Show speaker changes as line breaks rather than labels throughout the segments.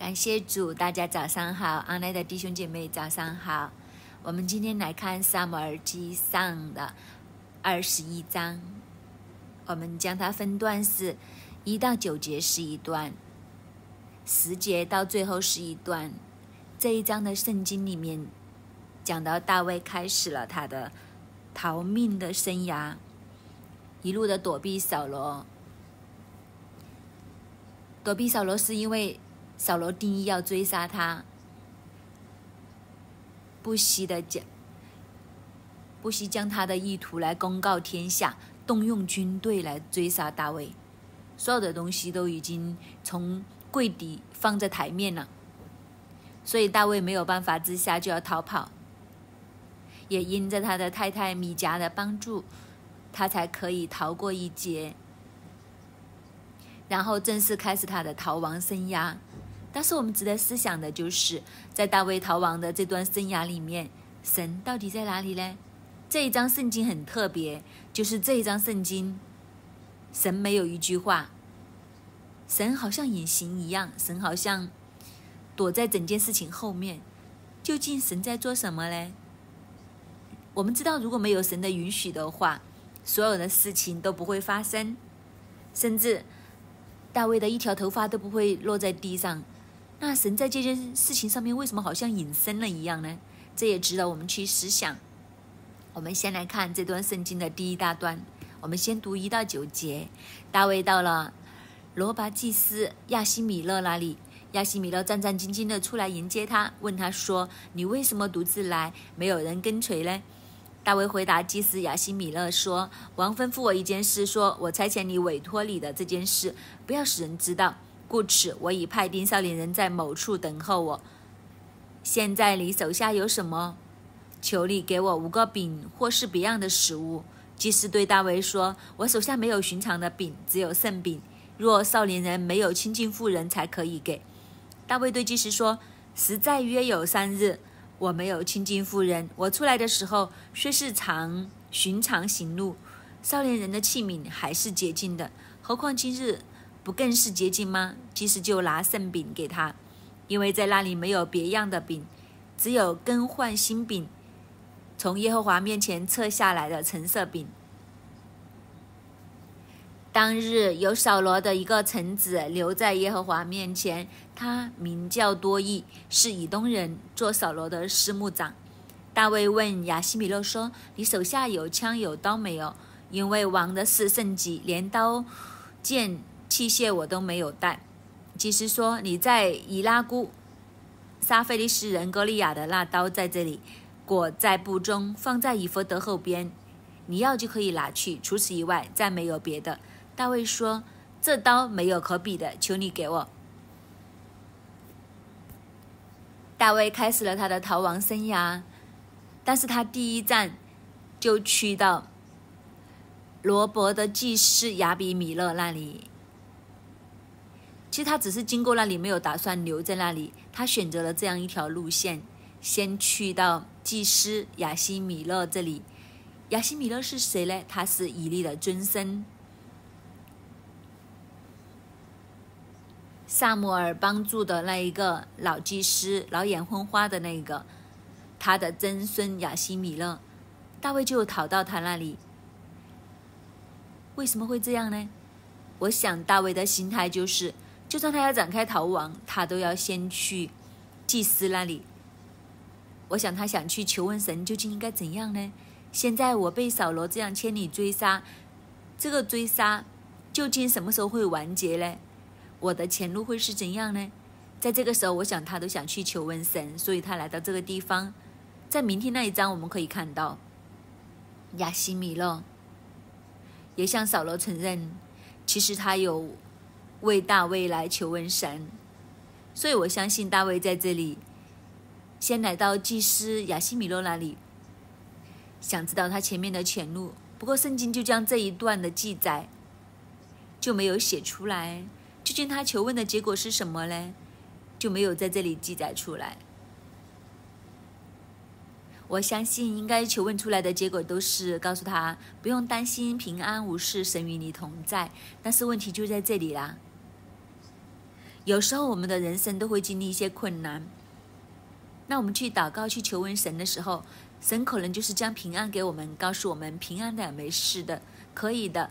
感谢主，大家早上好，阿奶的弟兄姐妹早上好。我们今天来看萨姆尔记上的二十一章，我们将它分段是一到九节是一段，十节到最后是一段。这一章的圣经里面讲到大卫开始了他的逃命的生涯，一路的躲避扫罗，躲避扫罗是因为。扫罗定义要追杀他，不惜的将不惜将他的意图来公告天下，动用军队来追杀大卫。所有的东西都已经从柜底放在台面了，所以大卫没有办法之下就要逃跑。也因着他的太太米迦的帮助，他才可以逃过一劫，然后正式开始他的逃亡生涯。但是我们值得思想的就是，在大卫逃亡的这段生涯里面，神到底在哪里呢？这一章圣经很特别，就是这一章圣经，神没有一句话，神好像隐形一样，神好像躲在整件事情后面，究竟神在做什么呢？我们知道，如果没有神的允许的话，所有的事情都不会发生，甚至大卫的一条头发都不会落在地上。那神在这件事情上面为什么好像隐身了一样呢？这也值得我们去思想。我们先来看这段圣经的第一大段，我们先读一到九节。大卫到了罗拔祭司亚西米勒那里，亚西米勒战战兢兢地出来迎接他，问他说：“你为什么独自来，没有人跟随呢？”大卫回答祭司亚西米勒说：“王吩咐我一件事，说我差遣你委托你的这件事，不要使人知道。”故此，我已派丁少年人在某处等候我。现在你手下有什么？求你给我五个饼，或是别样的食物。祭司对大卫说：“我手下没有寻常的饼，只有圣饼。若少年人没有亲近妇人，才可以给。”大卫对祭司说：“实在约有三日，我没有亲近妇人。我出来的时候，虽是常寻常行路，少年人的器皿还是洁净的。何况今日。”不更是捷径吗？即使就拿圣饼给他，因为在那里没有别样的饼，只有更换新饼，从耶和华面前撤下来的橙色饼。当日有扫罗的一个臣子留在耶和华面前，他名叫多益，是以东人，做扫罗的司牧长。大卫问亚西米勒说：“你手下有枪有刀没有？因为王的侍圣级，镰刀剑。”器械我都没有带。即使说：“你在以拉姑杀菲利士人歌利亚的那刀在这里，裹在布中，放在以弗德后边，你要就可以拿去。除此以外，再没有别的。”大卫说：“这刀没有可比的，求你给我。”大卫开始了他的逃亡生涯，但是他第一站就去到罗伯的祭司亚比米勒那里。他只是经过那里，没有打算留在那里。他选择了这样一条路线，先去到祭司雅西米勒这里。雅西米勒是谁呢？他是以利的尊生。萨摩尔帮助的那一个老祭司，老眼昏花的那个。他的曾孙雅西米勒，大卫就逃到他那里。为什么会这样呢？我想大卫的心态就是。就算他要展开逃亡，他都要先去祭司那里。我想他想去求问神究竟应该怎样呢？现在我被扫罗这样千里追杀，这个追杀究竟什么时候会完结呢？我的前路会是怎样呢？在这个时候，我想他都想去求问神，所以他来到这个地方。在明天那一章，我们可以看到亚西米勒也向扫罗承认，其实他有。为大卫来求问神，所以我相信大卫在这里先来到祭司亚西米诺那里，想知道他前面的前路。不过圣经就将这一段的记载就没有写出来，究竟他求问的结果是什么呢？就没有在这里记载出来。我相信应该求问出来的结果都是告诉他不用担心，平安无事，神与你同在。但是问题就在这里啦。有时候我们的人生都会经历一些困难，那我们去祷告去求问神的时候，神可能就是将平安给我们，告诉我们平安的，没事的，可以的。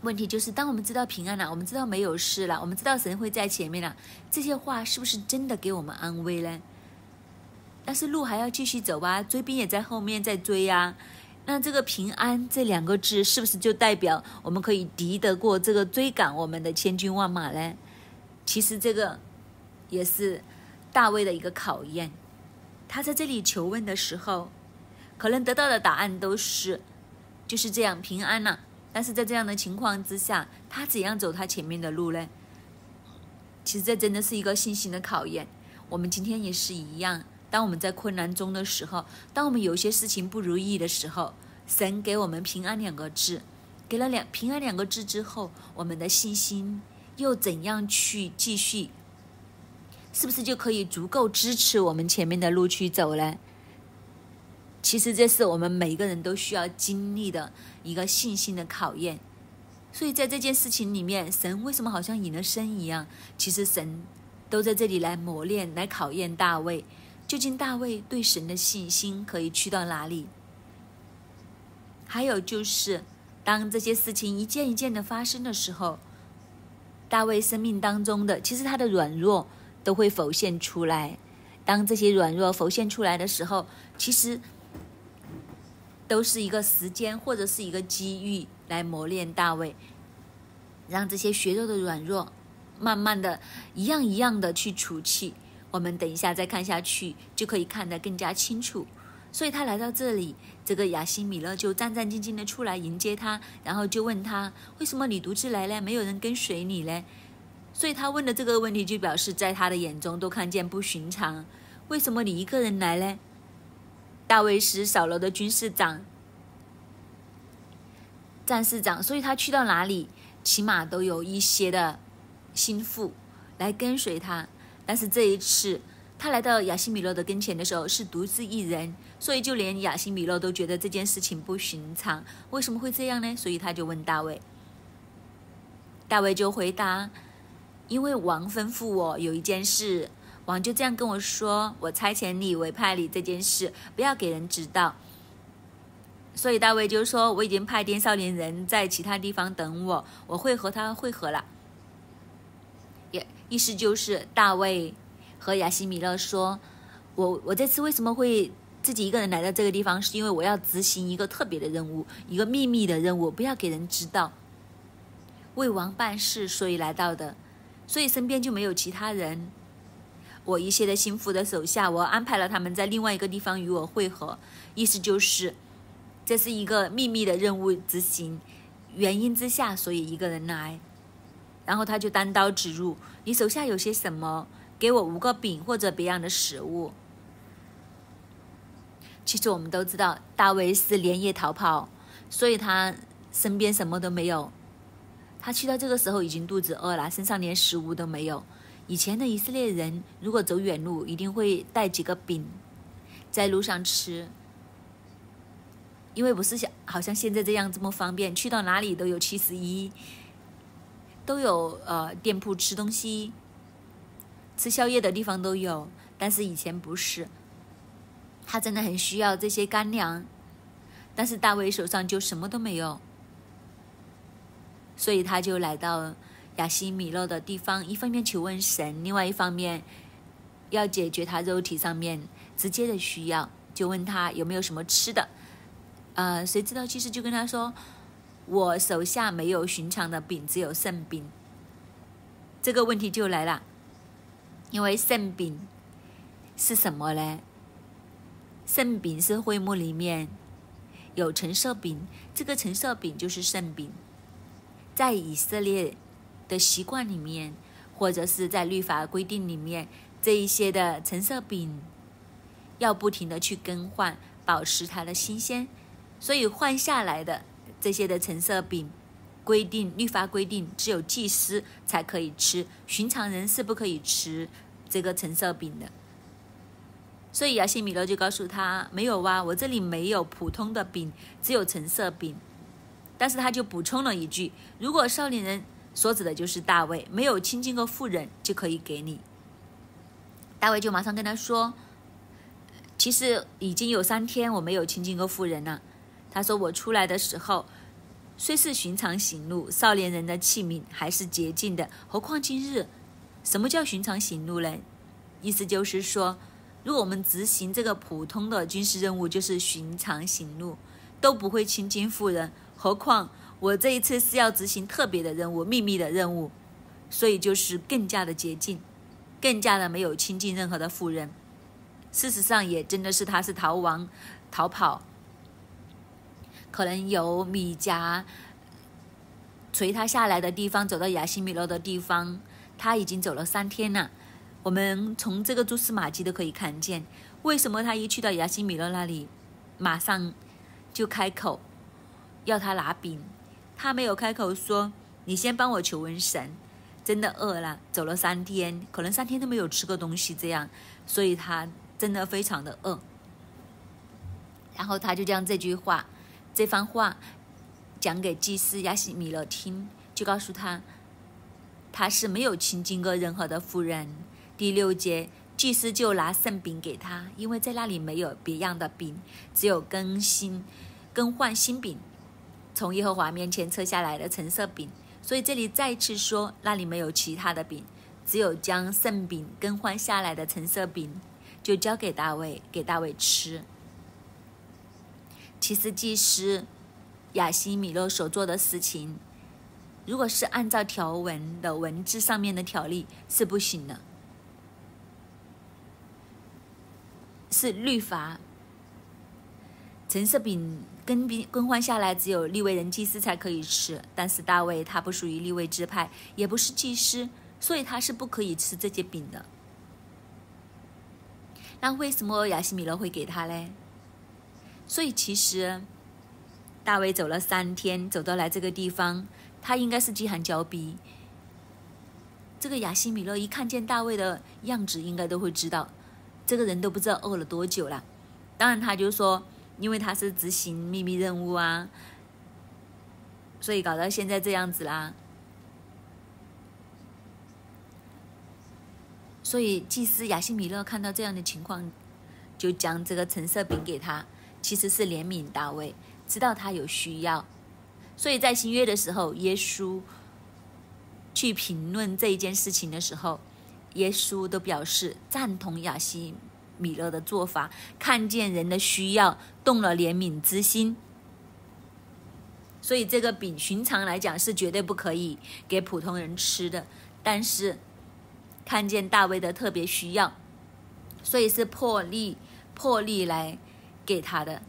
问题就是，当我们知道平安了，我们知道没有事了，我们知道神会在前面了，这些话是不是真的给我们安慰呢？但是路还要继续走啊，追兵也在后面在追呀。那这个“平安”这两个字，是不是就代表我们可以敌得过这个追赶我们的千军万马呢？其实这个也是大卫的一个考验。他在这里求问的时候，可能得到的答案都是就是这样“平安”了。但是在这样的情况之下，他怎样走他前面的路呢？其实这真的是一个信心的考验。我们今天也是一样。当我们在困难中的时候，当我们有些事情不如意的时候，神给我们平安两个字，给了两平安两个字之后，我们的信心又怎样去继续？是不是就可以足够支持我们前面的路去走呢？其实这是我们每个人都需要经历的一个信心的考验。所以在这件事情里面，神为什么好像隐身一样？其实神都在这里来磨练、来考验大卫。究竟大卫对神的信心可以去到哪里？还有就是，当这些事情一件一件的发生的时候，大卫生命当中的其实他的软弱都会浮现出来。当这些软弱浮现出来的时候，其实都是一个时间或者是一个机遇来磨练大卫，让这些血肉的软弱慢慢的一样一样的去除去。我们等一下再看下去，就可以看得更加清楚。所以他来到这里，这个雅西米勒就战战兢兢地出来迎接他，然后就问他：为什么你独自来呢？没有人跟随你呢？所以他问的这个问题，就表示在他的眼中都看见不寻常。为什么你一个人来呢？大卫是扫罗的军事长、战士长，所以他去到哪里，起码都有一些的心腹来跟随他。但是这一次，他来到亚西米洛的跟前的时候是独自一人，所以就连亚西米洛都觉得这件事情不寻常。为什么会这样呢？所以他就问大卫，大卫就回答：“因为王吩咐我有一件事，王就这样跟我说，我差遣你为派你这件事不要给人知道。所以大卫就说，我已经派电少年人在其他地方等我，我会和他会合了。”意思就是，大卫和亚西米勒说：“我我这次为什么会自己一个人来到这个地方，是因为我要执行一个特别的任务，一个秘密的任务，不要给人知道，为王办事所以来到的，所以身边就没有其他人。我一些的心腹的手下，我安排了他们在另外一个地方与我会合。意思就是，这是一个秘密的任务执行原因之下，所以一个人来。”然后他就单刀直入，你手下有些什么？给我五个饼或者别样的食物。其实我们都知道，大卫是连夜逃跑，所以他身边什么都没有。他去到这个时候已经肚子饿了，身上连食物都没有。以前的以色列人如果走远路，一定会带几个饼在路上吃，因为不是像好像现在这样这么方便，去到哪里都有七十一。都有呃店铺吃东西、吃宵夜的地方都有，但是以前不是。他真的很需要这些干粮，但是大卫手上就什么都没有，所以他就来到亚西米勒的地方，一方面求问神，另外一方面要解决他肉体上面直接的需要，就问他有没有什么吃的。啊，谁知道其实就跟他说。我手下没有寻常的饼，只有圣饼。这个问题就来了，因为圣饼是什么呢？圣饼是会幕里面有橙色饼，这个橙色饼就是圣饼。在以色列的习惯里面，或者是在律法规定里面，这一些的橙色饼要不停的去更换，保持它的新鲜，所以换下来的。这些的橙色饼，规定、律法规定，只有祭司才可以吃，寻常人是不可以吃这个橙色饼的。所以亚西米勒就告诉他：“没有啊，我这里没有普通的饼，只有橙色饼。”但是他就补充了一句：“如果少年人所指的就是大卫，没有亲近过妇人，就可以给你。”大卫就马上跟他说：“其实已经有三天我没有亲近过妇人了。”他说：“我出来的时候，虽是寻常行路，少年人的器皿还是洁净的。何况今日，什么叫寻常行路呢？意思就是说，如果我们执行这个普通的军事任务，就是寻常行路，都不会亲近富人。何况我这一次是要执行特别的任务、秘密的任务，所以就是更加的洁净，更加的没有亲近任何的富人。事实上，也真的是他是逃亡、逃跑。”可能由米迦垂他下来的地方走到亚西米勒的地方，他已经走了三天了。我们从这个蛛丝马迹都可以看见，为什么他一去到亚西米勒那里，马上就开口要他拿饼，他没有开口说“你先帮我求瘟神”，真的饿了，走了三天，可能三天都没有吃过东西，这样，所以他真的非常的饿。然后他就将这句话。这番话讲给祭司亚西米勒听，就告诉他，他是没有亲近过任何的妇人。第六节，祭司就拿圣饼给他，因为在那里没有别样的饼，只有更新、更换新饼，从耶和华面前撤下来的橙色饼。所以这里再次说，那里没有其他的饼，只有将圣饼更换下来的橙色饼，就交给大卫，给大卫吃。其实祭司亚西米勒所做的事情，如果是按照条文的文字上面的条例是不行的，是律法。橙色饼更比更换下来，只有立位人祭司才可以吃。但是大卫他不属于立位支派，也不是祭司，所以他是不可以吃这些饼的。那为什么亚西米勒会给他嘞？所以其实，大卫走了三天，走到来这个地方，他应该是饥寒交逼。这个亚西米勒一看见大卫的样子，应该都会知道，这个人都不知道饿了多久了。当然，他就说，因为他是执行秘密任务啊，所以搞到现在这样子啦。所以祭司亚西米勒看到这样的情况，就将这个橙色饼给他。其实是怜悯大卫，知道他有需要，所以在新约的时候，耶稣去评论这一件事情的时候，耶稣都表示赞同亚西米勒的做法，看见人的需要，动了怜悯之心。所以这个饼寻常来讲是绝对不可以给普通人吃的，但是看见大卫的特别需要，所以是破例破例来。给他的，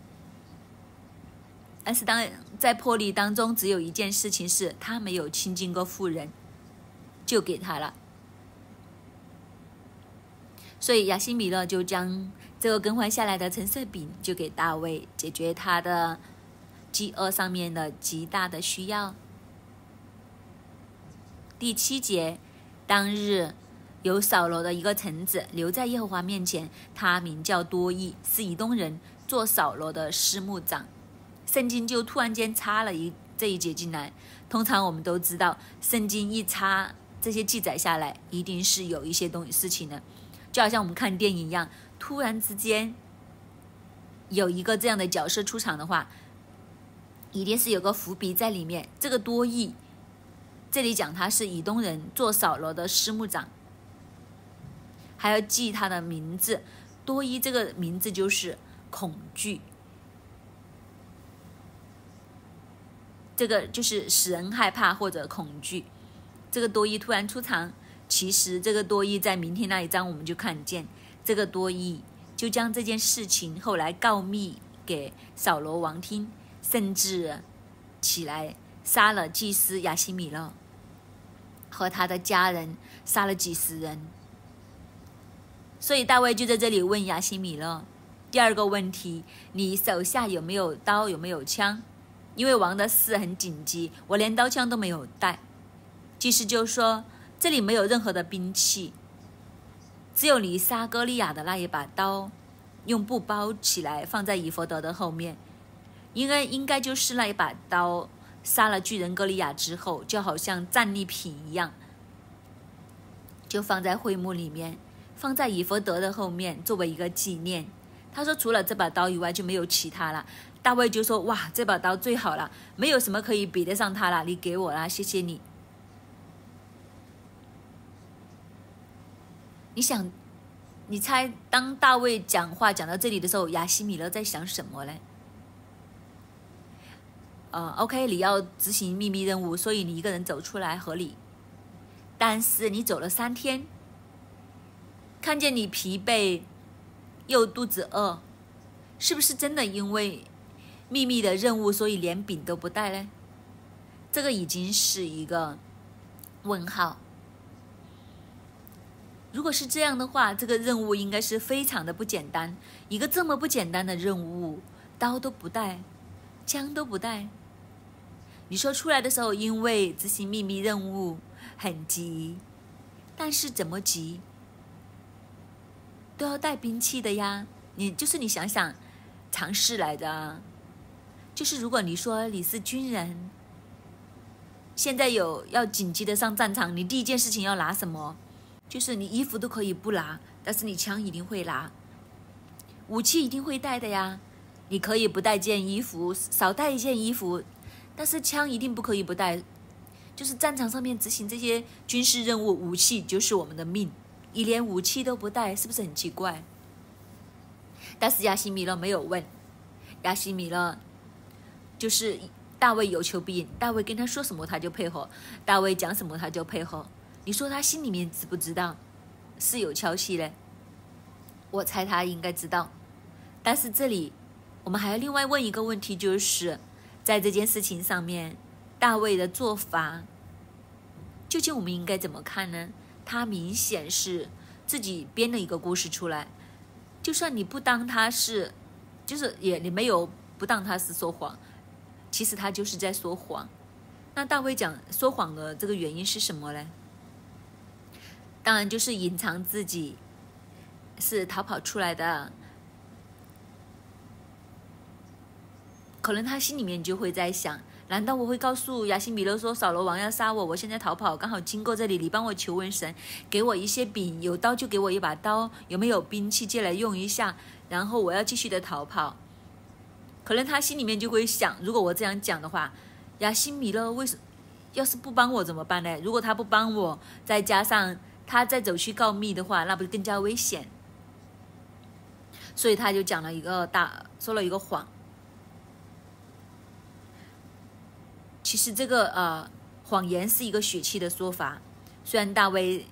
但是当在破例当中，只有一件事情是他没有亲近过富人，就给他了。所以亚西米勒就将这个更换下来的橙色饼，就给大卫解决他的饥饿上面的极大的需要。第七节，当日有扫罗的一个臣子留在耶和华面前，他名叫多益，是以东人。做扫罗的师牧长，圣经就突然间插了一这一节进来。通常我们都知道，圣经一插这些记载下来，一定是有一些东西事情的。就好像我们看电影一样，突然之间有一个这样的角色出场的话，一定是有个伏笔在里面。这个多义，这里讲他是以东人，做扫罗的师牧长，还要记他的名字。多伊这个名字就是。恐惧，这个就是使人害怕或者恐惧。这个多伊突然出场，其实这个多伊在明天那一章我们就看见，这个多伊就将这件事情后来告密给扫罗王听，甚至起来杀了祭司亚西米勒和他的家人，杀了几十人。所以大卫就在这里问亚西米勒。第二个问题，你手下有没有刀有没有枪？因为王的事很紧急，我连刀枪都没有带。意思就说，这里没有任何的兵器，只有你撒哥利亚的那一把刀，用布包起来放在以弗德的后面。应该应该就是那一把刀杀了巨人哥利亚之后，就好像战利品一样，就放在会幕里面，放在以弗德的后面，作为一个纪念。他说：“除了这把刀以外，就没有其他了。”大卫就说：“哇，这把刀最好了，没有什么可以比得上它了。你给我了，谢谢你。”你想，你猜，当大卫讲话讲到这里的时候，亚西米勒在想什么呢？呃，OK，你要执行秘密任务，所以你一个人走出来合理，但是你走了三天，看见你疲惫。又肚子饿，是不是真的因为秘密的任务，所以连饼都不带呢？这个已经是一个问号。如果是这样的话，这个任务应该是非常的不简单。一个这么不简单的任务，刀都不带，枪都不带。你说出来的时候，因为执行秘密任务很急，但是怎么急？都要带兵器的呀，你就是你想想，尝试来的，就是如果你说你是军人，现在有要紧急的上战场，你第一件事情要拿什么？就是你衣服都可以不拿，但是你枪一定会拿，武器一定会带的呀。你可以不带件衣服，少带一件衣服，但是枪一定不可以不带。就是战场上面执行这些军事任务，武器就是我们的命。你连武器都不带，是不是很奇怪？但是亚西米勒没有问，亚西米勒，就是大卫有求必应，大卫跟他说什么他就配合，大卫讲什么他就配合。你说他心里面知不知道，是有敲息嘞？我猜他应该知道。但是这里，我们还要另外问一个问题，就是在这件事情上面，大卫的做法，究竟我们应该怎么看呢？他明显是自己编了一个故事出来，就算你不当他是，就是也你没有不当他是说谎，其实他就是在说谎。那大卫讲说谎的这个原因是什么呢？当然就是隐藏自己，是逃跑出来的，可能他心里面就会在想。难道我会告诉亚西米勒说，扫罗王要杀我？我现在逃跑，刚好经过这里，你帮我求问神，给我一些饼，有刀就给我一把刀，有没有兵器借来用一下？然后我要继续的逃跑。可能他心里面就会想，如果我这样讲的话，亚西米勒为什，要是不帮我怎么办呢？如果他不帮我，再加上他再走去告密的话，那不是更加危险？所以他就讲了一个大，说了一个谎。其实这个呃，谎言是一个血气的说法。虽然大卫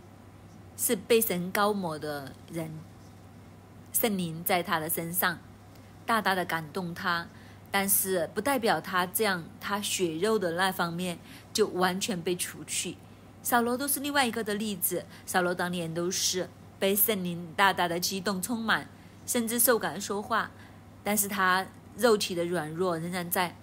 是被神高抹的人，圣灵在他的身上大大的感动他，但是不代表他这样他血肉的那方面就完全被除去。扫罗都是另外一个的例子。扫罗当年都是被圣灵大大的激动充满，甚至受感说话，但是他肉体的软弱仍然在。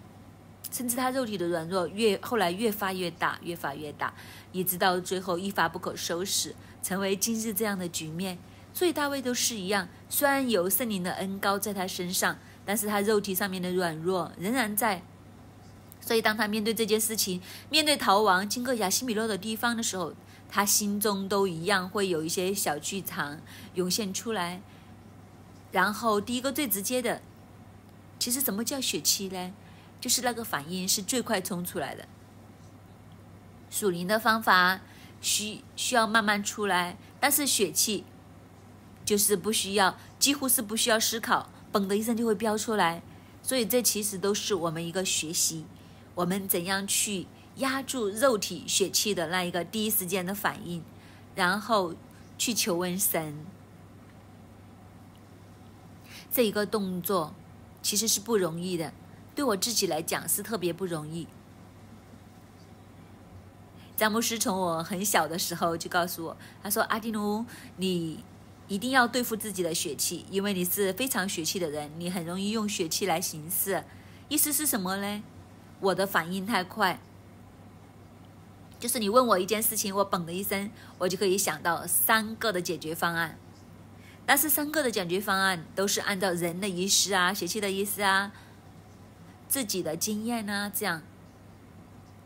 甚至他肉体的软弱越后来越发越大，越发越大，一直到最后一发不可收拾，成为今日这样的局面。所以大卫都是一样，虽然有圣灵的恩高在他身上，但是他肉体上面的软弱仍然在。所以当他面对这件事情，面对逃亡经过亚西米诺的地方的时候，他心中都一样会有一些小剧场涌现出来。然后第一个最直接的，其实什么叫血气呢？就是那个反应是最快冲出来的，属灵的方法需需要慢慢出来，但是血气就是不需要，几乎是不需要思考，嘣的一声就会飙出来。所以这其实都是我们一个学习，我们怎样去压住肉体血气的那一个第一时间的反应，然后去求问神，这一个动作其实是不容易的。对我自己来讲是特别不容易。詹姆斯从我很小的时候就告诉我，他说：“阿迪奴，你一定要对付自己的血气，因为你是非常血气的人，你很容易用血气来行事。”意思是什么呢？我的反应太快，就是你问我一件事情，我嘣的一声，我就可以想到三个的解决方案。但是三个的解决方案都是按照人的意思啊，血气的意思啊。自己的经验呢？这样，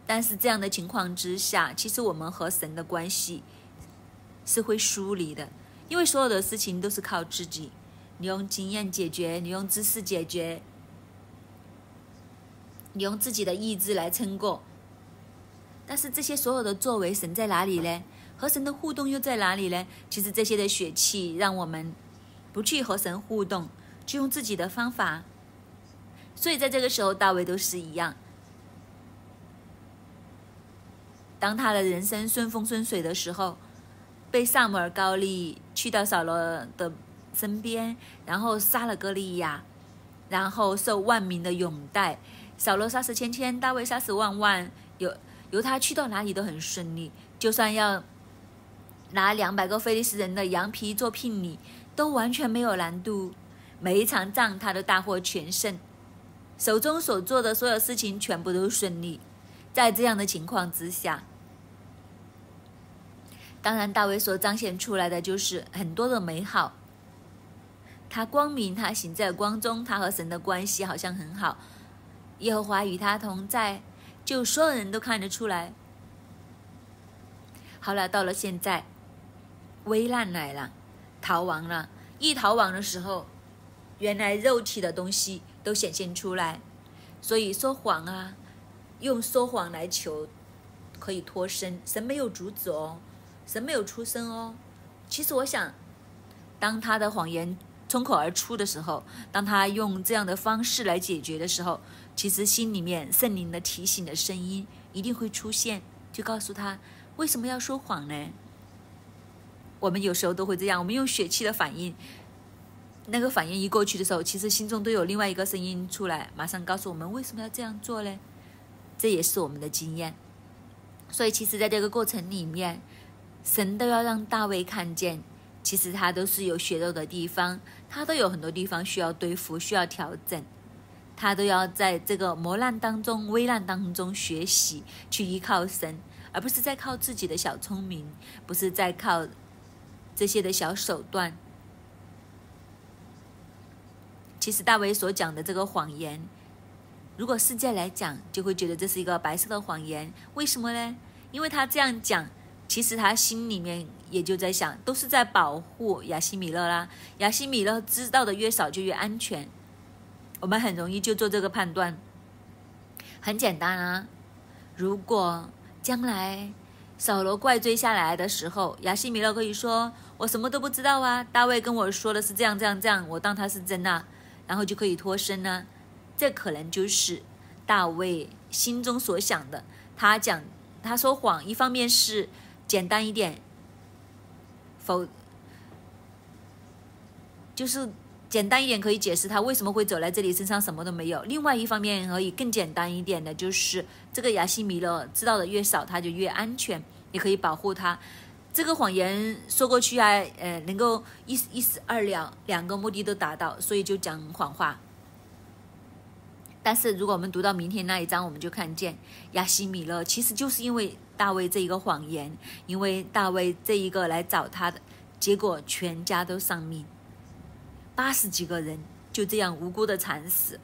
但是这样的情况之下，其实我们和神的关系是会疏离的，因为所有的事情都是靠自己，你用经验解决，你用知识解决，你用自己的意志来撑过。但是这些所有的作为，神在哪里呢？和神的互动又在哪里呢？其实这些的血气让我们不去和神互动，就用自己的方法。所以，在这个时候，大卫都是一样。当他的人生顺风顺水的时候，被萨姆尔高利去到扫罗的身边，然后杀了歌利亚，然后受万民的拥戴。扫罗杀死千千，大卫杀死万万，由由他去到哪里都很顺利。就算要拿两百个菲利斯人的羊皮做聘礼，都完全没有难度。每一场仗，他都大获全胜。手中所做的所有事情全部都顺利，在这样的情况之下，当然大卫所彰显出来的就是很多的美好。他光明，他行在光中，他和神的关系好像很好，耶和华与他同在，就所有人都看得出来。好了，到了现在，危难来了，逃亡了，一逃亡的时候，原来肉体的东西。都显现出来，所以说谎啊，用说谎来求可以脱身，神没有阻止哦，神没有出声哦。其实我想，当他的谎言冲口而出的时候，当他用这样的方式来解决的时候，其实心里面圣灵的提醒的声音一定会出现，就告诉他为什么要说谎呢？我们有时候都会这样，我们用血气的反应。那个反应一过去的时候，其实心中都有另外一个声音出来，马上告诉我们为什么要这样做嘞？这也是我们的经验。所以其实，在这个过程里面，神都要让大卫看见，其实他都是有血肉的地方，他都有很多地方需要对付，需要调整，他都要在这个磨难当中、危难当中学习，去依靠神，而不是在靠自己的小聪明，不是在靠这些的小手段。其实大卫所讲的这个谎言，如果世界来讲，就会觉得这是一个白色的谎言。为什么呢？因为他这样讲，其实他心里面也就在想，都是在保护亚西米勒啦。亚西米勒知道的越少，就越安全。我们很容易就做这个判断，很简单啊。如果将来扫罗怪罪下来的时候，亚西米勒可以说：“我什么都不知道啊。”大卫跟我说的是这样这样这样，我当他是真啊。然后就可以脱身呢，这可能就是大卫心中所想的。他讲，他说谎，一方面是简单一点，否，就是简单一点可以解释他为什么会走来这里，身上什么都没有。另外一方面可以更简单一点的就是，这个亚西米勒知道的越少，他就越安全，也可以保护他。这个谎言说过去啊，呃，能够一一死二了两个目的都达到，所以就讲谎话。但是如果我们读到明天那一章，我们就看见亚西米勒其实就是因为大卫这一个谎言，因为大卫这一个来找他的，结果全家都丧命，八十几个人就这样无辜的惨死。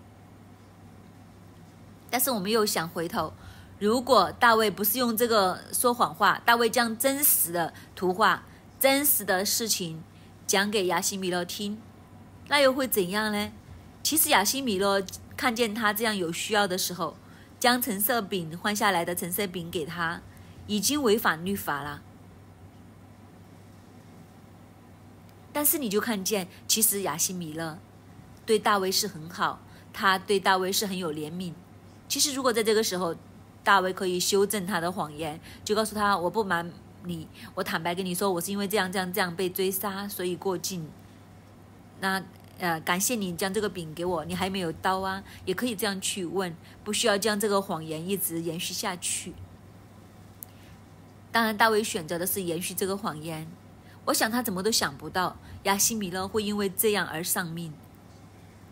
但是我们又想回头。如果大卫不是用这个说谎话，大卫将真实的图画、真实的事情讲给亚西米勒听，那又会怎样呢？其实亚西米勒看见他这样有需要的时候，将橙色饼换下来的橙色饼给他，已经违反律法了。但是你就看见，其实亚西米勒对大卫是很好，他对大卫是很有怜悯。其实如果在这个时候，大卫可以修正他的谎言，就告诉他：“我不瞒你，我坦白跟你说，我是因为这样、这样、这样被追杀，所以过境。”那，呃，感谢你将这个饼给我，你还没有刀啊，也可以这样去问，不需要将这个谎言一直延续下去。当然，大卫选择的是延续这个谎言，我想他怎么都想不到亚西米勒会因为这样而丧命。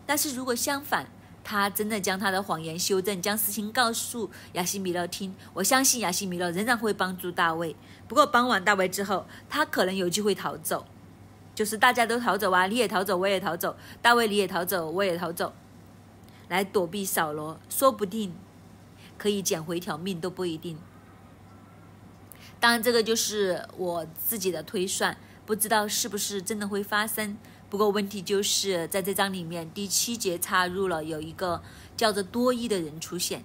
但是如果相反，他真的将他的谎言修正，将事情告诉亚西米勒听。我相信亚西米勒仍然会帮助大卫。不过帮完大卫之后，他可能有机会逃走，就是大家都逃走啊，你也逃走，我也逃走，大卫你也逃走，我也逃走，来躲避扫罗，说不定可以捡回一条命都不一定。当然，这个就是我自己的推算，不知道是不是真的会发生。不过问题就是在这章里面第七节插入了有一个叫做多义的人出现，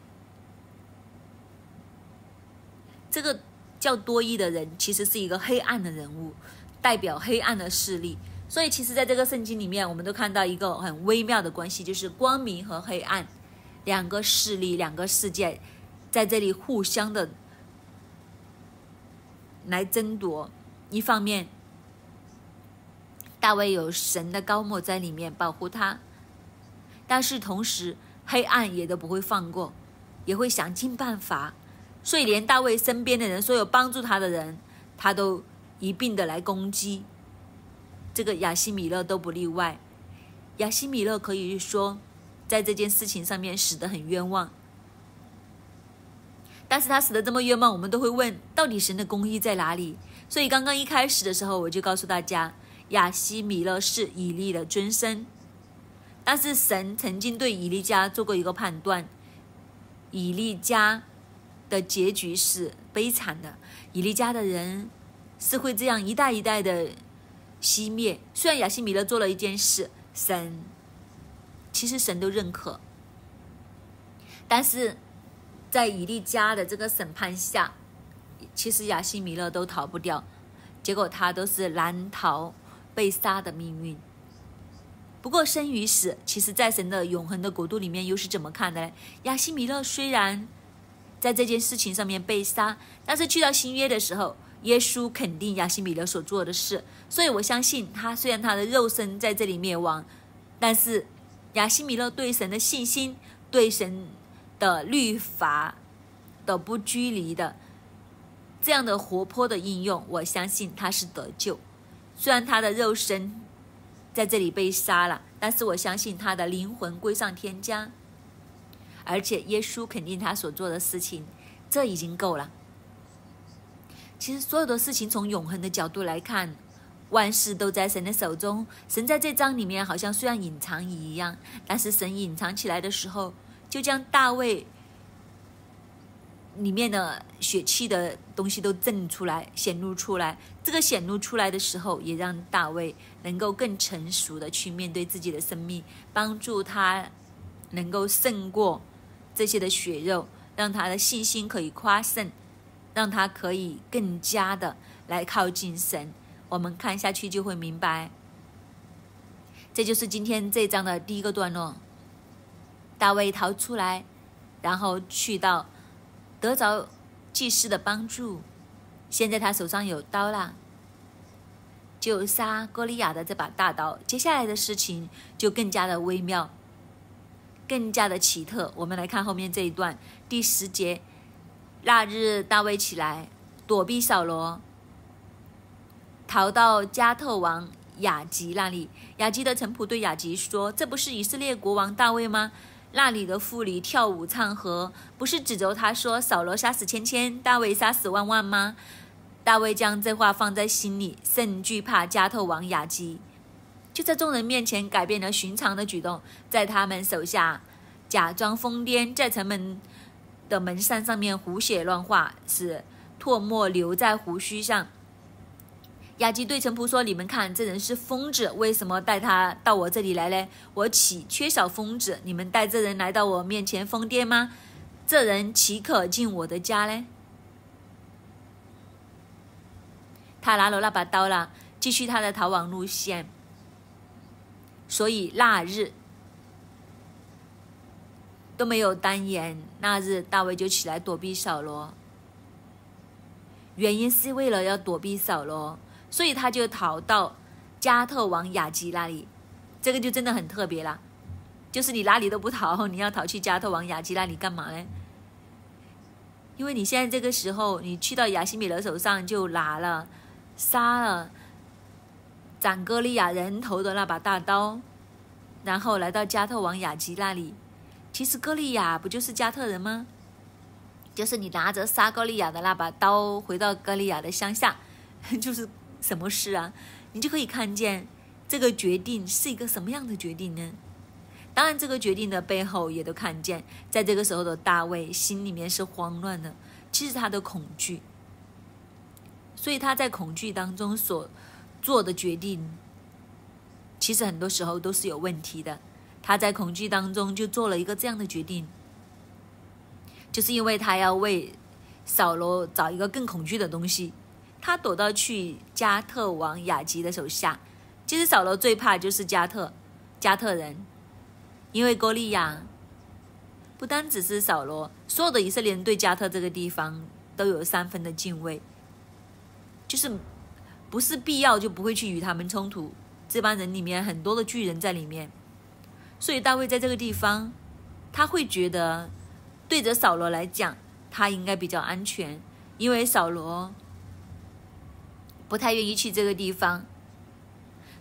这个叫多义的人其实是一个黑暗的人物，代表黑暗的势力。所以其实在这个圣经里面，我们都看到一个很微妙的关系，就是光明和黑暗两个势力、两个世界在这里互相的来争夺，一方面。大卫有神的高莫在里面保护他，但是同时黑暗也都不会放过，也会想尽办法，所以连大卫身边的人，所有帮助他的人，他都一并的来攻击。这个亚西米勒都不例外。亚西米勒可以说，在这件事情上面死得很冤枉，但是他死的这么冤枉，我们都会问到底神的公义在哪里？所以刚刚一开始的时候，我就告诉大家。亚西米勒是以利的尊身，但是神曾经对以利家做过一个判断，以利家的结局是悲惨的，以利家的人是会这样一代一代的熄灭。虽然亚西米勒做了一件事，神其实神都认可，但是在以利家的这个审判下，其实亚西米勒都逃不掉，结果他都是难逃。被杀的命运。不过生与死，其实在神的永恒的国度里面又是怎么看的呢？亚西米勒虽然在这件事情上面被杀，但是去到新约的时候，耶稣肯定亚西米勒所做的事，所以我相信他虽然他的肉身在这里灭亡，但是亚西米勒对神的信心、对神的律法的不拘泥的这样的活泼的应用，我相信他是得救。虽然他的肉身在这里被杀了，但是我相信他的灵魂归上天家，而且耶稣肯定他所做的事情，这已经够了。其实所有的事情从永恒的角度来看，万事都在神的手中。神在这章里面好像虽然隐藏一样，但是神隐藏起来的时候，就将大卫。里面的血气的东西都震出来、显露出来。这个显露出来的时候，也让大卫能够更成熟的去面对自己的生命，帮助他能够胜过这些的血肉，让他的信心可以夸胜，让他可以更加的来靠近神。我们看下去就会明白。这就是今天这章的第一个段落：大卫逃出来，然后去到。得着祭司的帮助，现在他手上有刀了，就杀哥利亚的这把大刀。接下来的事情就更加的微妙，更加的奇特。我们来看后面这一段第十节：那日大卫起来躲避扫罗，逃到加特王雅吉那里。雅吉的臣仆对雅吉说：“这不是以色列国王大卫吗？”那里的妇女跳舞唱和，不是指着他说：“扫罗杀死千千，大卫杀死万万吗？”大卫将这话放在心里，甚惧怕加特王雅基，就在众人面前改变了寻常的举动，在他们手下假装疯癫，在城门的门扇上面胡写乱画，使唾沫留在胡须上。亚基对陈仆说：“你们看，这人是疯子，为什么带他到我这里来呢？我岂缺少疯子？你们带这人来到我面前疯癫吗？这人岂可进我的家嘞？”他拿了那把刀了，继续他的逃亡路线。所以那日都没有单言，那日大卫就起来躲避扫罗，原因是为了要躲避扫罗。所以他就逃到加特王雅吉那里，这个就真的很特别了。就是你哪里都不逃，你要逃去加特王雅吉那里干嘛呢？因为你现在这个时候，你去到雅西米勒手上就拿了杀了斩戈利亚人头的那把大刀，然后来到加特王雅吉那里。其实戈利亚不就是加特人吗？就是你拿着杀戈利亚的那把刀回到戈利亚的乡下，就是。什么事啊？你就可以看见这个决定是一个什么样的决定呢？当然，这个决定的背后也都看见，在这个时候的大卫心里面是慌乱的，其实他的恐惧，所以他在恐惧当中所做的决定，其实很多时候都是有问题的。他在恐惧当中就做了一个这样的决定，就是因为他要为扫罗找一个更恐惧的东西。他躲到去加特王雅吉的手下。其实扫罗最怕就是加特，加特人，因为歌利亚。不单只是扫罗，所有的以色列人对加特这个地方都有三分的敬畏，就是不是必要就不会去与他们冲突。这帮人里面很多的巨人在里面，所以大卫在这个地方，他会觉得对着扫罗来讲，他应该比较安全，因为扫罗。不太愿意去这个地方，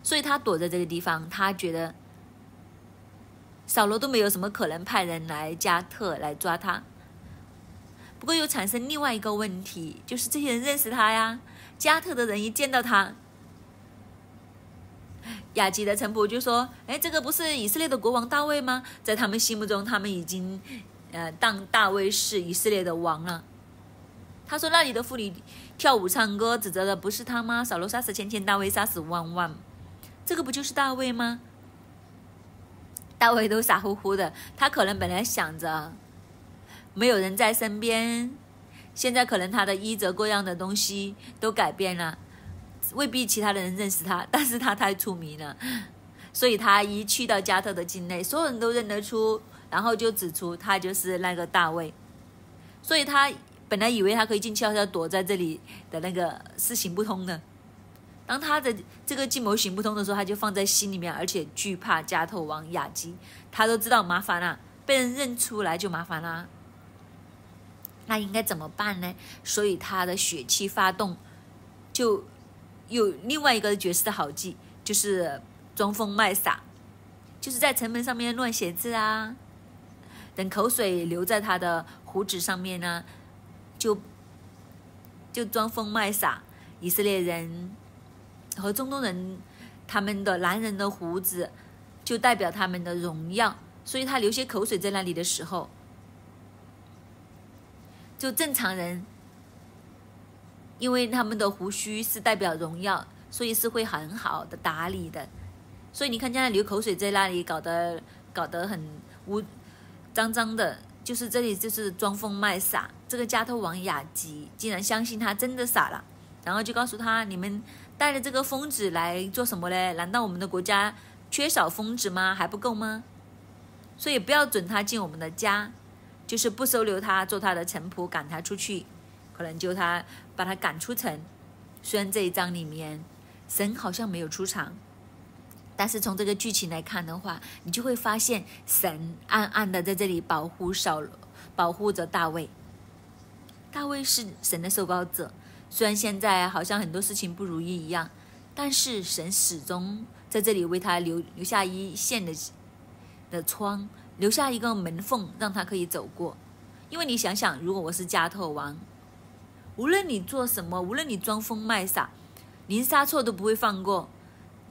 所以他躲在这个地方。他觉得扫罗都没有什么可能派人来加特来抓他。不过又产生另外一个问题，就是这些人认识他呀。加特的人一见到他，雅基的臣仆就说：“哎，这个不是以色列的国王大卫吗？”在他们心目中，他们已经呃，当大卫是以色列的王了。他说：“那里的妇女。”跳舞唱歌指责的不是他吗？扫罗杀死千千大卫杀死万万，这个不就是大卫吗？大卫都傻乎乎的，他可能本来想着没有人在身边，现在可能他的衣着各样的东西都改变了，未必其他的人认识他，但是他太出名了，所以他一去到加特的境内，所有人都认得出，然后就指出他就是那个大卫，所以他。本来以为他可以静悄悄躲在这里的那个是行不通的，当他的这个计谋行不通的时候，他就放在心里面，而且惧怕加特王亚基，他都知道麻烦了，被人认出来就麻烦了。那应该怎么办呢？所以他的血气发动，就有另外一个绝世的好计，就是装疯卖傻，就是在城门上面乱写字啊，等口水流在他的胡子上面呢。就就装疯卖傻，以色列人和中东人他们的男人的胡子就代表他们的荣耀，所以他流些口水在那里的时候，就正常人，因为他们的胡须是代表荣耀，所以是会很好的打理的，所以你看现在流口水在那里，搞得搞得很污脏脏的，就是这里就是装疯卖傻。这个加特王雅吉竟然相信他真的傻了，然后就告诉他：“你们带着这个疯子来做什么嘞？难道我们的国家缺少疯子吗？还不够吗？所以不要准他进我们的家，就是不收留他做他的臣仆，赶他出去。可能就他把他赶出城。虽然这一章里面神好像没有出场，但是从这个剧情来看的话，你就会发现神暗暗的在这里保护少保护着大卫。”大卫是神的受膏者，虽然现在好像很多事情不如意一样，但是神始终在这里为他留留下一线的的窗，留下一个门缝，让他可以走过。因为你想想，如果我是加特王，无论你做什么，无论你装疯卖傻，连杀错都不会放过。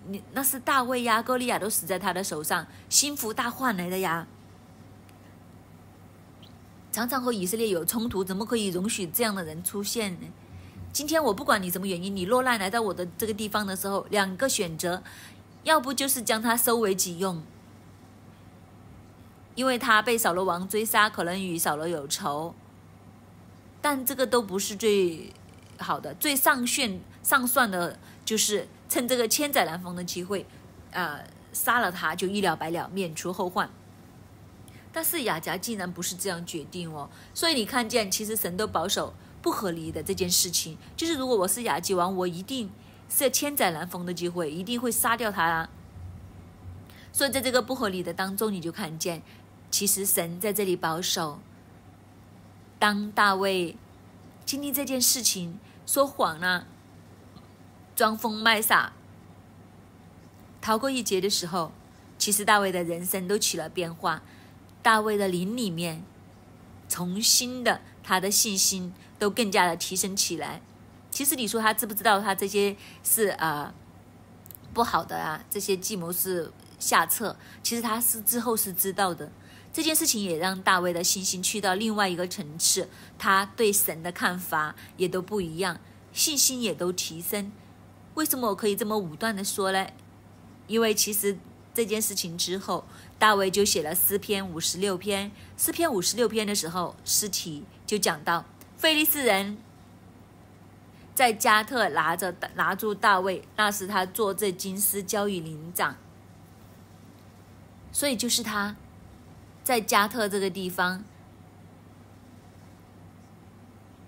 你那是大卫、呀，伯利亚都死在他的手上，心腹大患来的呀。常常和以色列有冲突，怎么可以容许这样的人出现呢？今天我不管你什么原因，你落难来到我的这个地方的时候，两个选择，要不就是将他收为己用，因为他被扫罗王追杀，可能与扫罗有仇。但这个都不是最好的，最上算上算的，就是趁这个千载难逢的机会，啊，杀了他就一了百了，免除后患。但是雅甲竟然不是这样决定哦，所以你看见，其实神都保守不合理的这件事情，就是如果我是雅基王，我一定是千载难逢的机会，一定会杀掉他啊。所以在这个不合理的当中，你就看见，其实神在这里保守。当大卫经历这件事情，说谎了，装疯卖傻，逃过一劫的时候，其实大卫的人生都起了变化。大卫的灵里面，重新的他的信心都更加的提升起来。其实你说他知不知道他这些是啊不好的啊，这些计谋是下策。其实他是之后是知道的。这件事情也让大卫的信心去到另外一个层次，他对神的看法也都不一样，信心也都提升。为什么我可以这么武断的说呢？因为其实这件事情之后。大卫就写了四篇五十六篇，四篇五十六篇的时候，诗体就讲到，费利斯人，在加特拿着拿住大卫，那是他做这金丝交与灵长，所以就是他，在加特这个地方，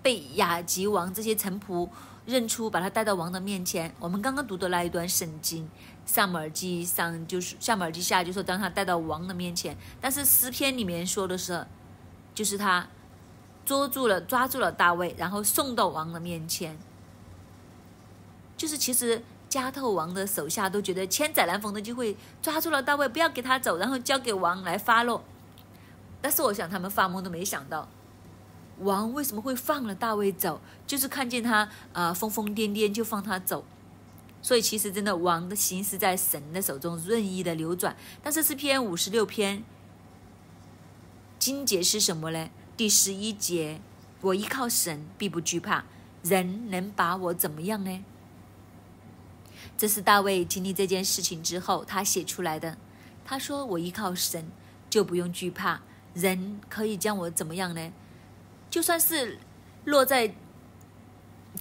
被雅吉王这些臣仆认出，把他带到王的面前。我们刚刚读的那一段圣经。上马尔基上就是上马尔基下，就说当他带到王的面前，但是诗篇里面说的是，就是他捉住了抓住了大卫，然后送到王的面前。就是其实加特王的手下都觉得千载难逢的机会，抓住了大卫不要给他走，然后交给王来发落。但是我想他们发梦都没想到，王为什么会放了大卫走？就是看见他啊疯疯癫癫就放他走。所以，其实真的，王的心是在神的手中任意的流转。但是，这篇五十六篇，精节是什么呢？第十一节，我依靠神，必不惧怕。人能把我怎么样呢？这是大卫经历这件事情之后，他写出来的。他说：“我依靠神，就不用惧怕。人可以将我怎么样呢？就算是落在……”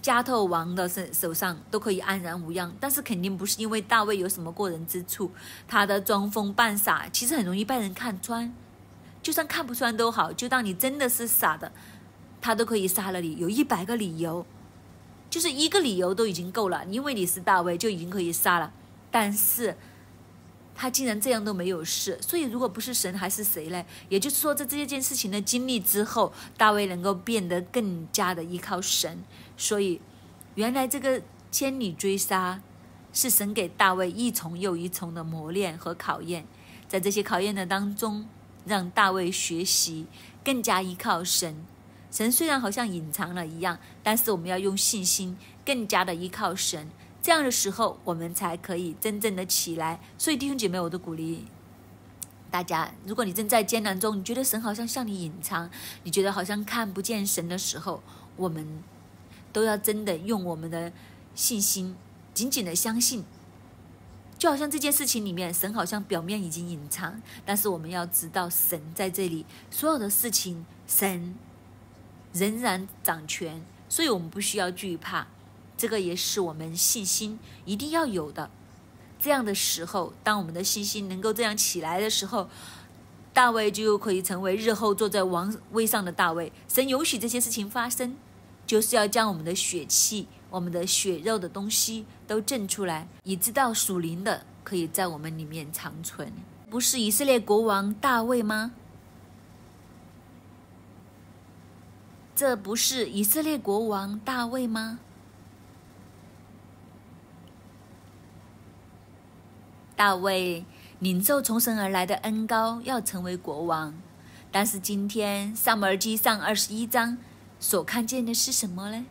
加特王的身手上都可以安然无恙，但是肯定不是因为大卫有什么过人之处。他的装疯扮傻其实很容易被人看穿，就算看不穿都好，就当你真的是傻的，他都可以杀了你，有一百个理由，就是一个理由都已经够了，因为你是大卫就已经可以杀了。但是他竟然这样都没有事，所以如果不是神还是谁呢？也就是说，在这件事情的经历之后，大卫能够变得更加的依靠神。所以，原来这个千里追杀，是神给大卫一重又一重的磨练和考验，在这些考验的当中，让大卫学习更加依靠神。神虽然好像隐藏了一样，但是我们要用信心更加的依靠神。这样的时候，我们才可以真正的起来。所以，弟兄姐妹，我都鼓励大家，如果你正在艰难中，你觉得神好像向你隐藏，你觉得好像看不见神的时候，我们。都要真的用我们的信心紧紧的相信，就好像这件事情里面，神好像表面已经隐藏，但是我们要知道神在这里，所有的事情神仍然掌权，所以我们不需要惧怕。这个也是我们信心一定要有的。这样的时候，当我们的信心能够这样起来的时候，大卫就可以成为日后坐在王位上的大卫。神允许这些事情发生。就是要将我们的血气、我们的血肉的东西都挣出来，以知道属灵的可以在我们里面长存。不是以色列国王大卫吗？这不是以色列国王大卫吗？大卫领受从神而来的恩膏，要成为国王。但是今天上母儿记上二十一章。所看见的是什么呢？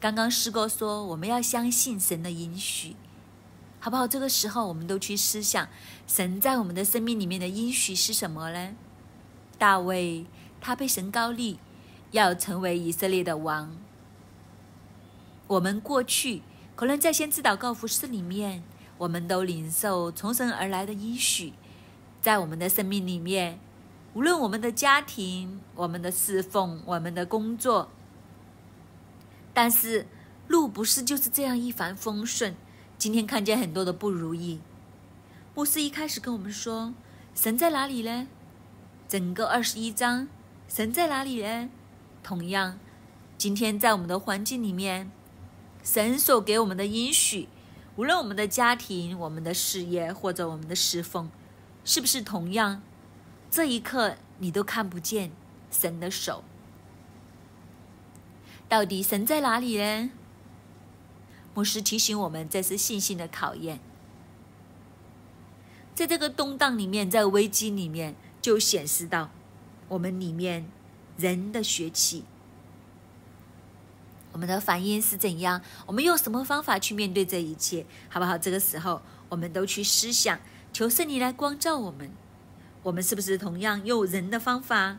刚刚师哥说我们要相信神的应许，好不好？这个时候我们都去思想神在我们的生命里面的应许是什么呢？大卫他被神高立，要成为以色列的王。我们过去可能在先知祷告服事里面，我们都领受从神而来的应许，在我们的生命里面。无论我们的家庭、我们的侍奉、我们的工作，但是路不是就是这样一帆风顺。今天看见很多的不如意。牧师一开始跟我们说：“神在哪里呢？”整个二十一章，神在哪里呢？同样，今天在我们的环境里面，神所给我们的应许，无论我们的家庭、我们的事业或者我们的侍奉，是不是同样？这一刻，你都看不见神的手。到底神在哪里呢？牧师提醒我们，这是信心的考验。在这个动荡里面，在危机里面，就显示到我们里面人的血气，我们的反应是怎样？我们用什么方法去面对这一切？好不好？这个时候，我们都去思想，求圣灵来光照我们。我们是不是同样用人的方法，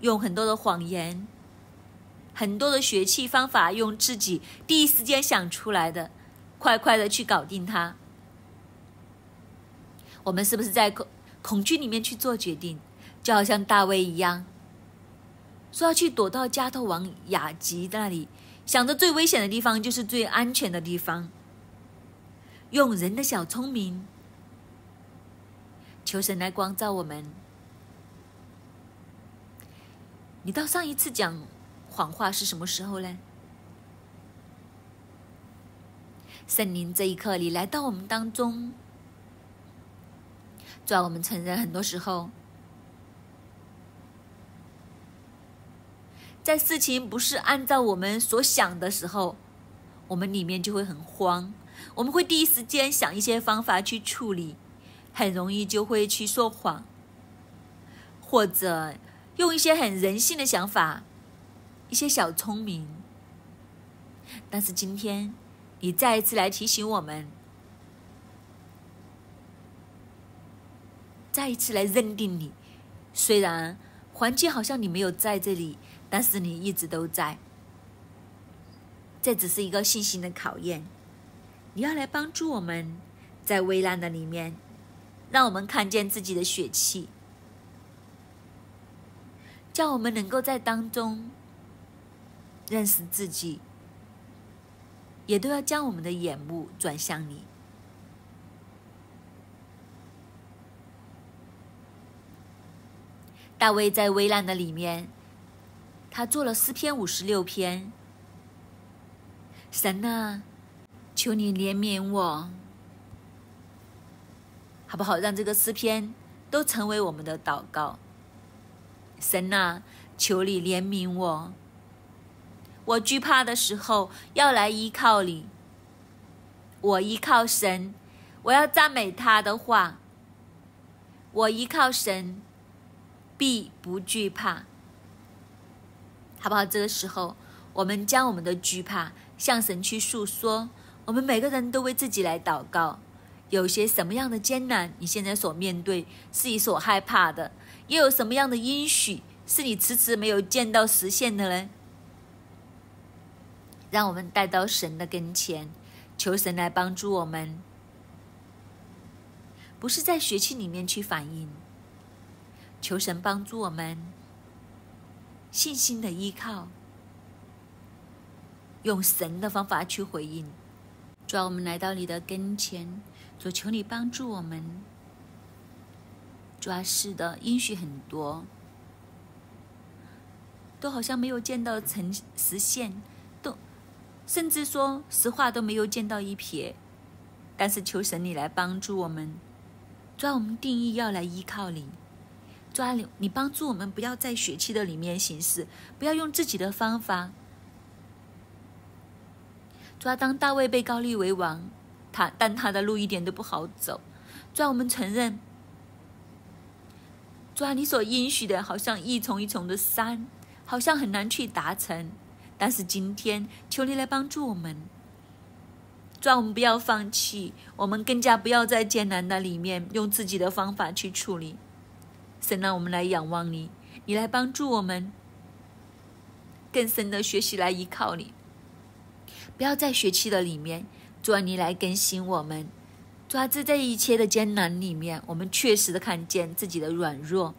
用很多的谎言，很多的学气方法，用自己第一时间想出来的，快快的去搞定他？我们是不是在恐恐惧里面去做决定？就好像大卫一样，说要去躲到加特王雅吉那里，想着最危险的地方就是最安全的地方，用人的小聪明。求神来光照我们。你到上一次讲谎话是什么时候呢？圣灵这一刻你来到我们当中，主要我们承认很多时候，在事情不是按照我们所想的时候，我们里面就会很慌，我们会第一时间想一些方法去处理。很容易就会去说谎，或者用一些很人性的想法、一些小聪明。但是今天，你再一次来提醒我们，再一次来认定你。虽然环境好像你没有在这里，但是你一直都在。这只是一个信心的考验。你要来帮助我们，在危难的里面。让我们看见自己的血气，叫我们能够在当中认识自己，也都要将我们的眼目转向你。大卫在危难的里面，他做了四篇、五十六篇。神啊，求你怜悯我。好不好？让这个诗篇都成为我们的祷告。神呐，求你怜悯我。我惧怕的时候要来依靠你。我依靠神，我要赞美他的话。我依靠神，必不惧怕。好不好？这个时候，我们将我们的惧怕向神去诉说。我们每个人都为自己来祷告。有些什么样的艰难，你现在所面对是你所害怕的；又有什么样的因许是你迟迟没有见到实现的呢？让我们带到神的跟前，求神来帮助我们，不是在学气里面去反应，求神帮助我们，信心的依靠，用神的方法去回应。主我们来到你的跟前，主求你帮助我们。主要是的，应许很多，都好像没有见到成实现，都甚至说实话都没有见到一撇。但是求神，你来帮助我们。主我们定义要来依靠你。主啊，你你帮助我们，不要在血气的里面行事，不要用自己的方法。抓当大卫被高立为王，他但他的路一点都不好走。要我们承认，抓你所应许的，好像一重一重的山，好像很难去达成。但是今天，求你来帮助我们，让我们不要放弃，我们更加不要在艰难的里面用自己的方法去处理。神，让我们来仰望你，你来帮助我们更深的学习来依靠你。不要在学期的里面，主啊，你来更新我们。主啊，在这一切的艰难里面，我们确实的看见自己的软弱，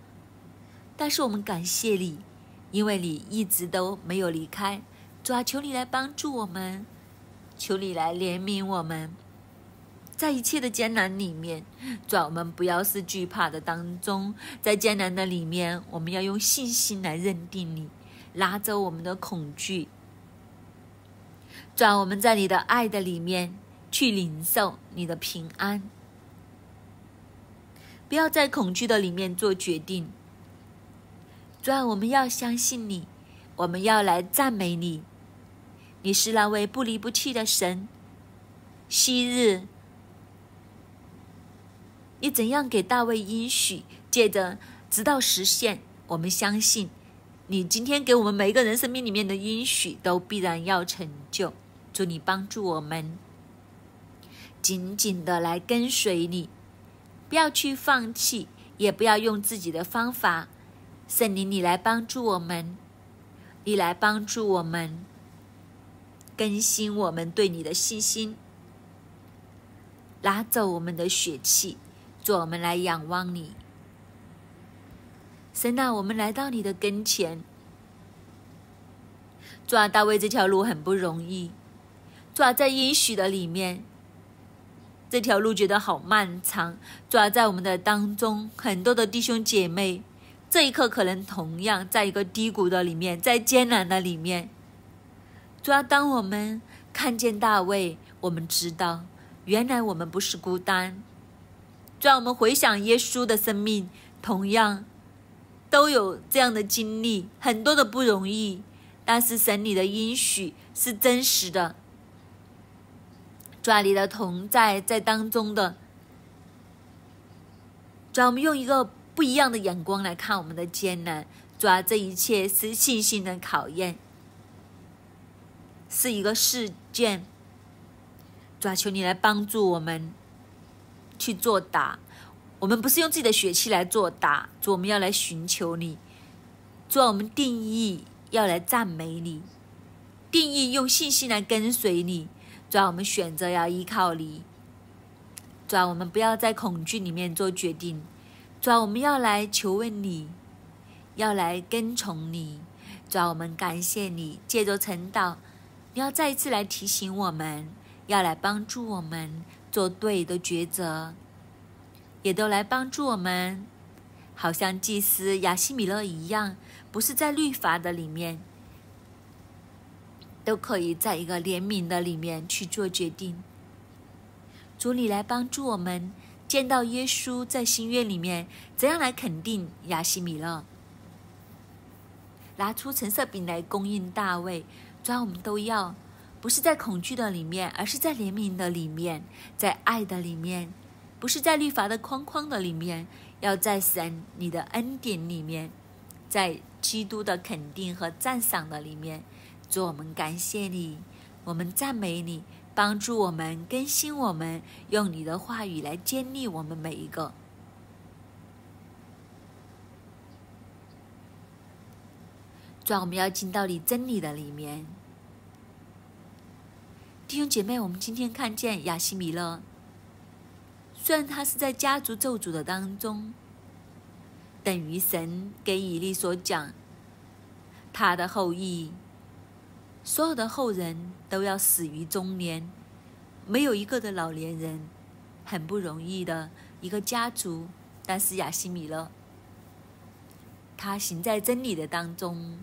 但是我们感谢你，因为你一直都没有离开。主啊，求你来帮助我们，求你来怜悯我们。在一切的艰难里面，主啊，我们不要是惧怕的当中，在艰难的里面，我们要用信心来认定你，拉走我们的恐惧。主啊，我们在你的爱的里面去领受你的平安，不要在恐惧的里面做决定。主啊，我们要相信你，我们要来赞美你，你是那位不离不弃的神。昔日，你怎样给大卫应许，借着直到实现，我们相信，你今天给我们每一个人生命里面的应许都必然要成就。祝你帮助我们，紧紧的来跟随你，不要去放弃，也不要用自己的方法。圣灵，你来帮助我们，你来帮助我们，更新我们对你的信心，拿走我们的血气，做我们来仰望你。神啊，我们来到你的跟前，做啊，大卫这条路很不容易。抓在应许的里面，这条路觉得好漫长。抓在我们的当中，很多的弟兄姐妹，这一刻可能同样在一个低谷的里面，在艰难的里面。抓，当我们看见大卫，我们知道原来我们不是孤单。抓，我们回想耶稣的生命，同样都有这样的经历，很多的不容易，但是神里的应许是真实的。抓你的同在在当中的，要我们用一个不一样的眼光来看我们的艰难，抓这一切是信心的考验，是一个试主抓求你来帮助我们去作答，我们不是用自己的血气来作答，抓我们要来寻求你，抓我们定义要来赞美你，定义用信心来跟随你。主，要我们选择要依靠你；主，要我们不要在恐惧里面做决定；主，要我们要来求问你，要来跟从你；主，要我们感谢你，借着晨祷，你要再一次来提醒我们，要来帮助我们做对的抉择，也都来帮助我们，好像祭司亚西米勒一样，不是在律法的里面。都可以在一个怜悯的里面去做决定。主，你来帮助我们，见到耶稣在心愿里面怎样来肯定亚西米勒，拿出橙色饼来供应大卫，抓我们都要，不是在恐惧的里面，而是在怜悯的里面，在爱的里面，不是在律法的框框的里面，要在神你的恩典里面，在基督的肯定和赞赏的里面。主，我们感谢你，我们赞美你，帮助我们更新我们，用你的话语来建立我们每一个。主，我们要进到你真理的里面。弟兄姐妹，我们今天看见雅西米勒，虽然他是在家族咒诅的当中，等于神给以利所讲，他的后裔。所有的后人都要死于中年，没有一个的老年人，很不容易的一个家族。但是亚西米勒，他行在真理的当中，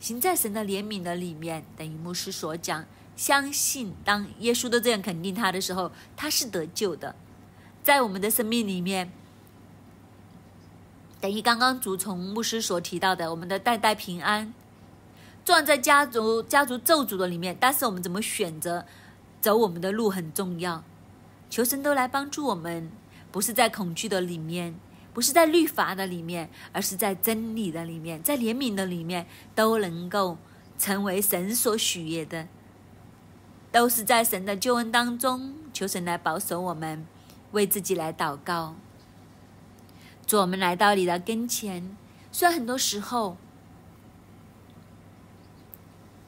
行在神的怜悯的里面。等于牧师所讲，相信当耶稣都这样肯定他的时候，他是得救的。在我们的生命里面，等于刚刚主从牧师所提到的，我们的代代平安。撞在家族家族咒诅的里面，但是我们怎么选择走我们的路很重要。求神都来帮助我们，不是在恐惧的里面，不是在律法的里面，而是在真理的里面，在怜悯的里面，都能够成为神所许愿的。都是在神的救恩当中，求神来保守我们，为自己来祷告。主，我们来到你的跟前，虽然很多时候。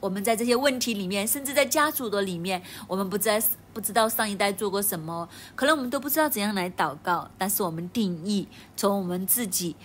我们在这些问题里面，甚至在家族的里面，我们不道不知道上一代做过什么，可能我们都不知道怎样来祷告。但是我们定义，从我们自己，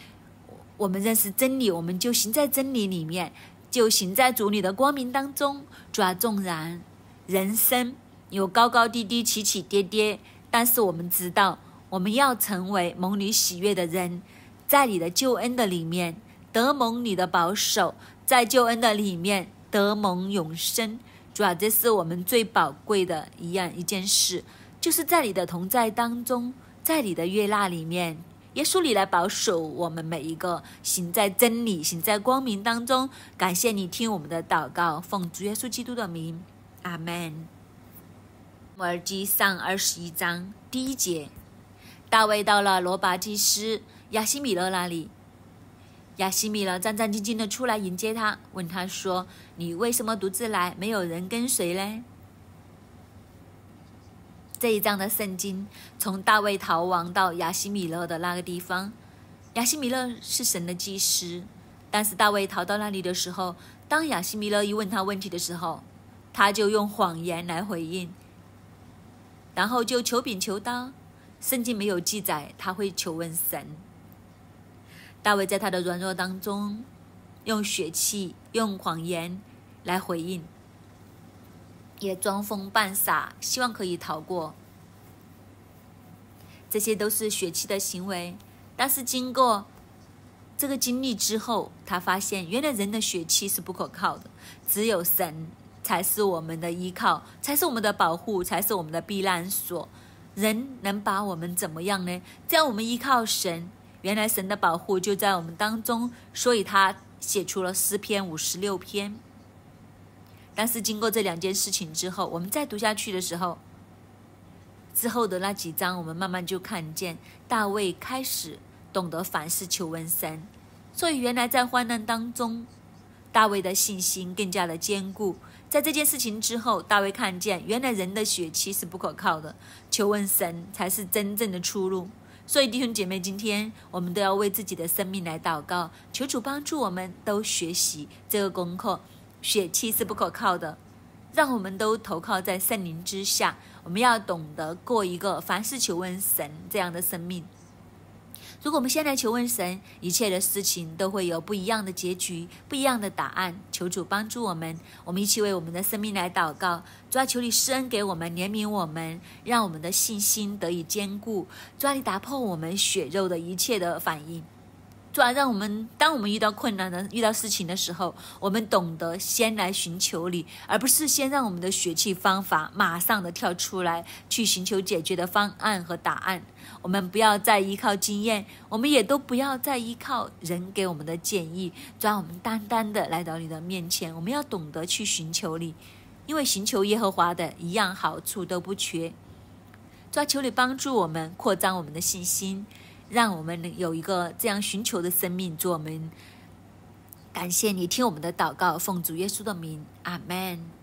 我们认识真理，我们就行在真理里面，就行在主你的光明当中。主啊，纵然人生有高高低低、起起跌跌，但是我们知道，我们要成为蒙你喜悦的人，在你的救恩的里面，得蒙你的保守，在救恩的里面。德蒙永生，主要这是我们最宝贵的一样一件事，就是在你的同在当中，在你的悦纳里面，耶稣，你来保守我们每一个行在真理、行在光明当中。感谢你听我们的祷告，奉主耶稣基督的名，阿门。摩尔基上二十一章第一节，大卫到了罗拔基斯亚西米勒那里。亚西米勒战战兢兢的出来迎接他，问他说：“你为什么独自来，没有人跟随嘞？”这一章的圣经从大卫逃亡到亚西米勒的那个地方，亚西米勒是神的祭司，但是大卫逃到那里的时候，当亚西米勒一问他问题的时候，他就用谎言来回应，然后就求饼求刀。圣经没有记载他会求问神。大卫在他的软弱当中，用血气、用谎言来回应，也装疯扮傻，希望可以逃过。这些都是血气的行为，但是经过这个经历之后，他发现原来人的血气是不可靠的，只有神才是我们的依靠，才是我们的保护，才是我们的避难所。人能把我们怎么样呢？只要我们依靠神。原来神的保护就在我们当中，所以他写出了诗篇五十六篇。但是经过这两件事情之后，我们再读下去的时候，之后的那几章，我们慢慢就看见大卫开始懂得凡事求问神。所以原来在患难当中，大卫的信心更加的坚固。在这件事情之后，大卫看见原来人的血其实不可靠的，求问神才是真正的出路。所以，弟兄姐妹，今天我们都要为自己的生命来祷告，求主帮助我们，都学习这个功课。血气是不可靠的，让我们都投靠在圣灵之下。我们要懂得过一个凡事求问神这样的生命。如果我们先来求问神，一切的事情都会有不一样的结局，不一样的答案。求主帮助我们，我们一起为我们的生命来祷告。主啊，求你施恩给我们，怜悯我们，让我们的信心得以坚固。主啊，你打破我们血肉的一切的反应。主啊，让我们当我们遇到困难的、遇到事情的时候，我们懂得先来寻求你，而不是先让我们的血气方法马上的跳出来去寻求解决的方案和答案。我们不要再依靠经验，我们也都不要再依靠人给我们的建议，抓我们单单的来到你的面前。我们要懂得去寻求你，因为寻求耶和华的一样好处都不缺。抓求你帮助我们扩张我们的信心，让我们能有一个这样寻求的生命。做我们感谢你听我们的祷告，奉主耶稣的名，阿门。